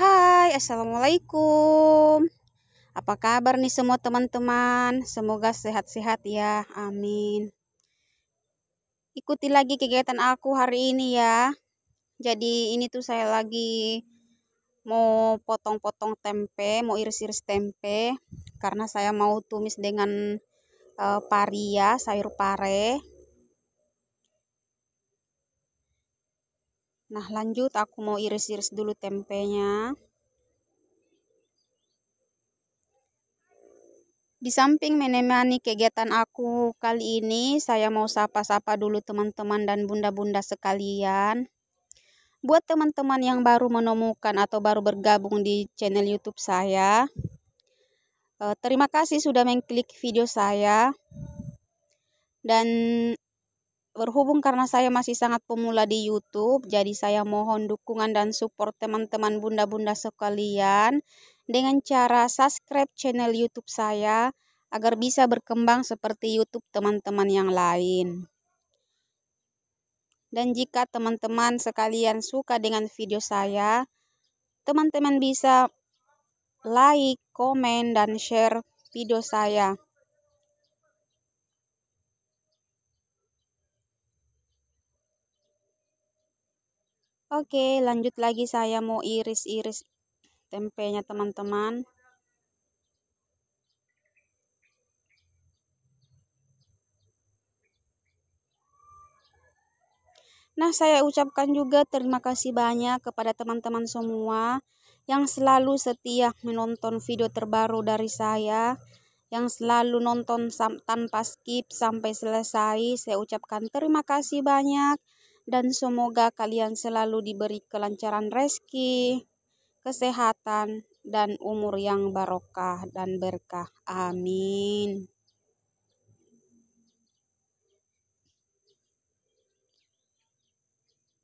Hai, Assalamualaikum. Apa kabar nih semua teman-teman? Semoga sehat-sehat ya. Amin. Ikuti lagi kegiatan aku hari ini ya. Jadi ini tuh saya lagi mau potong-potong tempe, mau iris-iris tempe karena saya mau tumis dengan uh, paria, sayur pare. Nah, lanjut aku mau iris-iris dulu tempenya. Di samping menemani kegiatan aku kali ini, saya mau sapa-sapa dulu teman-teman dan bunda-bunda sekalian. Buat teman-teman yang baru menemukan atau baru bergabung di channel YouTube saya, eh, terima kasih sudah mengklik video saya. Dan Berhubung karena saya masih sangat pemula di YouTube, jadi saya mohon dukungan dan support teman-teman bunda-bunda sekalian dengan cara subscribe channel YouTube saya agar bisa berkembang seperti YouTube teman-teman yang lain. Dan jika teman-teman sekalian suka dengan video saya, teman-teman bisa like, komen, dan share video saya. Oke, lanjut lagi saya mau iris-iris tempenya teman-teman. Nah, saya ucapkan juga terima kasih banyak kepada teman-teman semua yang selalu setia menonton video terbaru dari saya, yang selalu nonton tanpa skip sampai selesai. Saya ucapkan terima kasih banyak dan semoga kalian selalu diberi kelancaran rezeki, kesehatan, dan umur yang barokah dan berkah. Amin.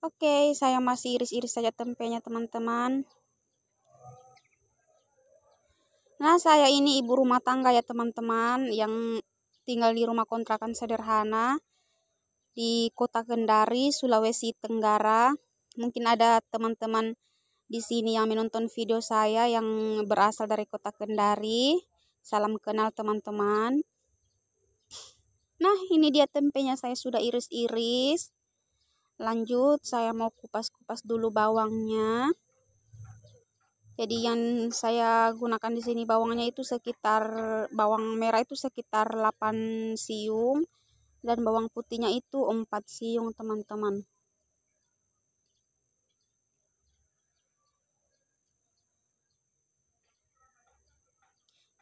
Oke, saya masih iris-iris saja tempenya teman-teman. Nah, saya ini ibu rumah tangga ya teman-teman yang tinggal di rumah kontrakan sederhana di Kota Kendari, Sulawesi Tenggara. Mungkin ada teman-teman di sini yang menonton video saya yang berasal dari Kota Kendari. Salam kenal teman-teman. Nah, ini dia tempenya saya sudah iris-iris. Lanjut, saya mau kupas-kupas dulu bawangnya. Jadi yang saya gunakan di sini bawangnya itu sekitar bawang merah itu sekitar 8 siung dan bawang putihnya itu 4 siung teman-teman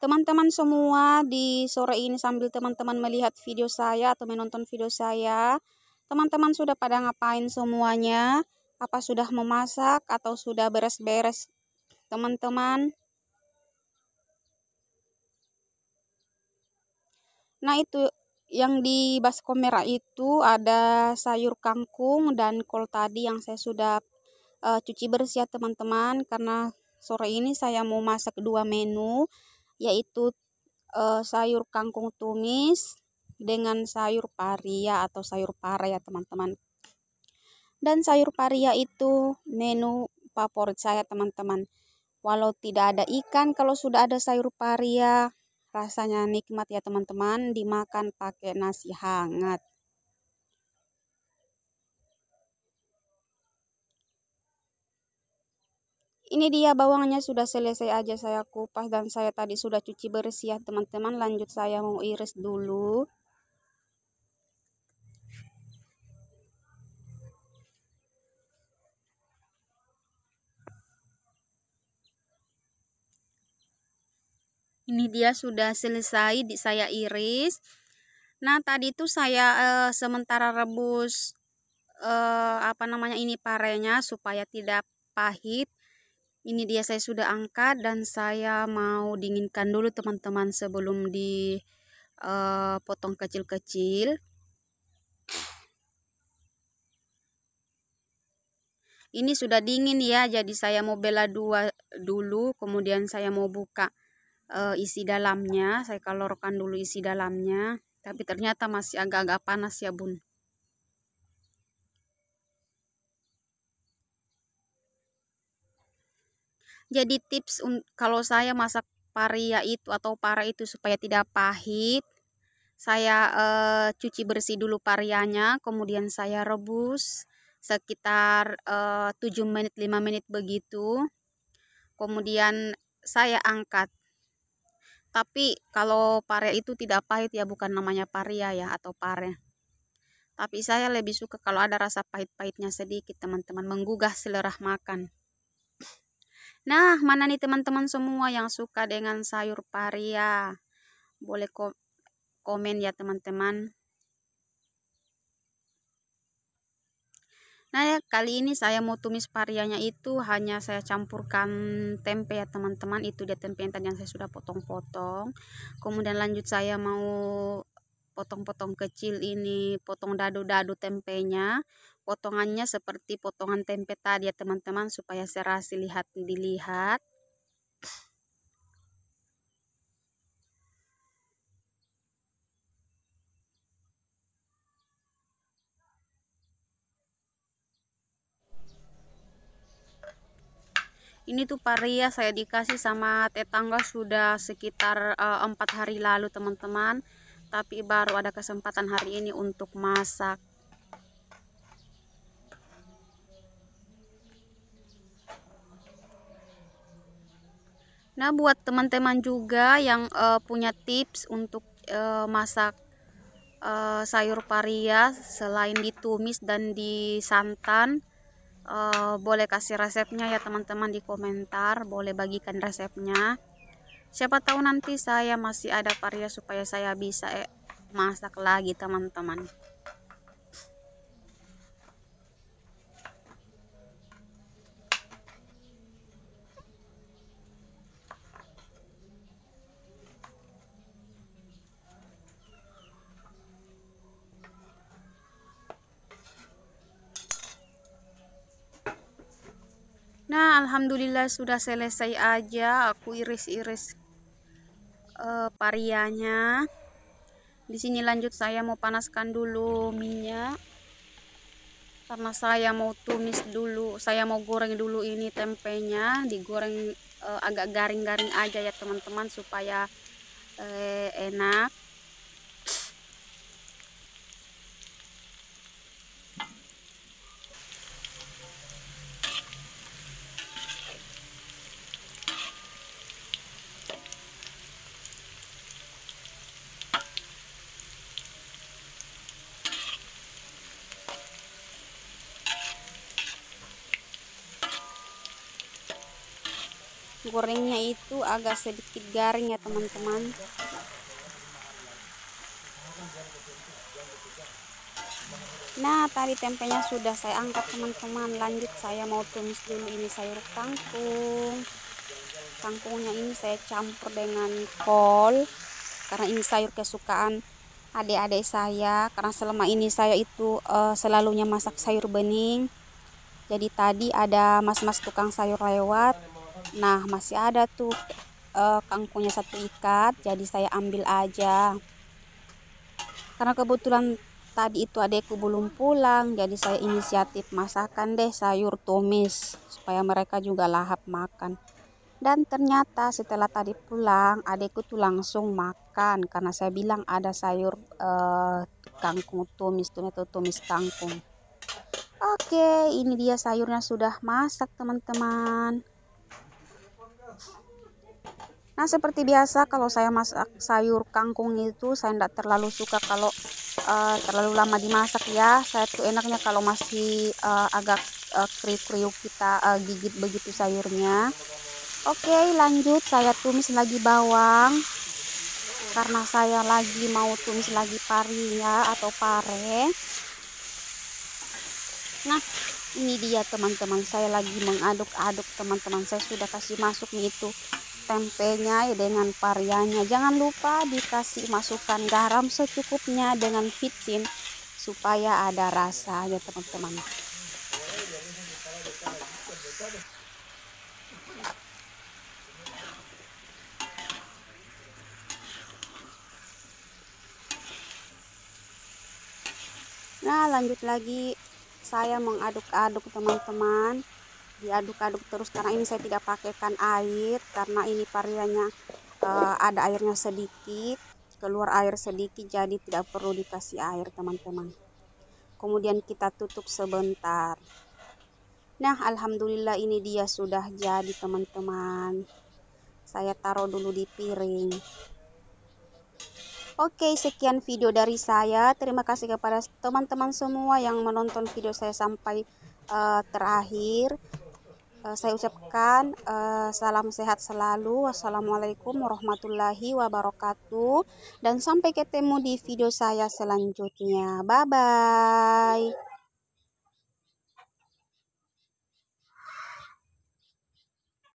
teman-teman semua di sore ini sambil teman-teman melihat video saya atau menonton video saya teman-teman sudah pada ngapain semuanya apa sudah memasak atau sudah beres-beres teman-teman nah itu yang di baskom merah itu ada sayur kangkung dan kol tadi yang saya sudah uh, cuci bersih ya teman-teman karena sore ini saya mau masak dua menu yaitu uh, sayur kangkung tumis dengan sayur paria atau sayur pare ya teman-teman dan sayur paria itu menu favorit saya teman-teman walau tidak ada ikan kalau sudah ada sayur paria rasanya nikmat ya teman-teman dimakan pakai nasi hangat ini dia bawangnya sudah selesai aja saya kupas dan saya tadi sudah cuci bersih ya teman-teman lanjut saya mau iris dulu ini dia sudah selesai di saya iris nah tadi itu saya eh, sementara rebus eh, apa namanya ini parenya supaya tidak pahit ini dia saya sudah angkat dan saya mau dinginkan dulu teman-teman sebelum dipotong eh, kecil-kecil ini sudah dingin ya jadi saya mau bela dua dulu kemudian saya mau buka uh, isi dalamnya saya kalorkan dulu isi dalamnya tapi ternyata masih agak-agak panas ya bun jadi tips kalau saya masak paria itu atau para itu supaya tidak pahit saya eh, cuci bersih dulu parianya kemudian saya rebus sekitar eh, 7 menit 5 menit begitu kemudian saya angkat tapi kalau pare itu tidak pahit ya bukan namanya pare ya atau pare tapi saya lebih suka kalau ada rasa pahit-pahitnya sedikit teman-teman menggugah selera makan nah mana nih teman-teman semua yang suka dengan sayur paria boleh komen ya teman-teman Nah, ya, kali ini saya mau tumis parianya itu hanya saya campurkan tempe ya teman-teman. Itu dia tempe yang tadi yang saya sudah potong-potong. Kemudian lanjut saya mau potong-potong kecil ini, potong dadu-dadu tempenya. Potongannya seperti potongan tempe tadi ya teman-teman supaya serasi lihat dilihat. ini tuh paria saya dikasih sama tetangga sudah sekitar eh, empat uh, hari lalu teman-teman tapi baru ada kesempatan hari ini untuk masak nah buat teman-teman juga yang uh, punya tips untuk uh, masak uh, sayur paria selain ditumis dan disantan uh, boleh kasih resepnya ya teman-teman di komentar boleh bagikan resepnya siapa tahu nanti saya masih ada karya supaya saya bisa eh, masak lagi teman-teman nah alhamdulillah sudah selesai aja aku iris-iris uh, parianya di sini lanjut saya mau panaskan dulu minyak karena saya mau tumis dulu saya mau goreng dulu ini tempenya digoreng uh, agak garing-garing aja ya teman-teman supaya uh, enak gorengnya itu agak sedikit garing ya teman-teman nah tadi tempenya sudah saya angkat teman-teman lanjut saya mau tumis dulu ini sayur kangkung kangkungnya ini saya campur dengan kol karena ini sayur kesukaan adik-adik saya karena selama ini saya itu uh, selalunya masak sayur bening jadi tadi ada mas-mas tukang sayur lewat nah masih ada tuh uh, eh, kangkungnya satu ikat jadi saya ambil aja karena kebetulan tadi itu adekku belum pulang jadi saya inisiatif masakan deh sayur tumis supaya mereka juga lahap makan dan ternyata setelah tadi pulang adekku tuh langsung makan karena saya bilang ada sayur uh, kangkung tumis tumis atau tumis kangkung oke ini dia sayurnya sudah masak teman-teman Nah seperti biasa kalau saya masak sayur kangkung itu saya tidak terlalu suka kalau uh, terlalu lama dimasak ya. Saya tuh enaknya kalau masih uh, agak uh, kriuk-kriuk kita uh, gigit begitu sayurnya. Oke lanjut saya tumis lagi bawang karena saya lagi mau tumis lagi parinya atau pare. Nah ini dia teman-teman saya lagi mengaduk-aduk teman-teman saya sudah kasih masuk nih itu tempenya ya, dengan parianya jangan lupa dikasih masukan garam secukupnya dengan fitin supaya ada rasa ya teman-teman nah lanjut lagi saya mengaduk-aduk teman-teman diaduk-aduk terus karena ini saya tidak pakaikan air karena ini variannya e, eh, ada airnya sedikit keluar air sedikit jadi tidak perlu dikasih air teman-teman kemudian kita tutup sebentar nah alhamdulillah ini dia sudah jadi teman-teman saya taruh dulu di piring Oke, sekian video dari saya. Terima kasih kepada teman-teman semua yang menonton video saya sampai uh, terakhir. Eh, saya ucapkan uh, salam sehat selalu. Wassalamualaikum warahmatullahi wabarakatuh, dan sampai ketemu di video saya selanjutnya. Bye bye.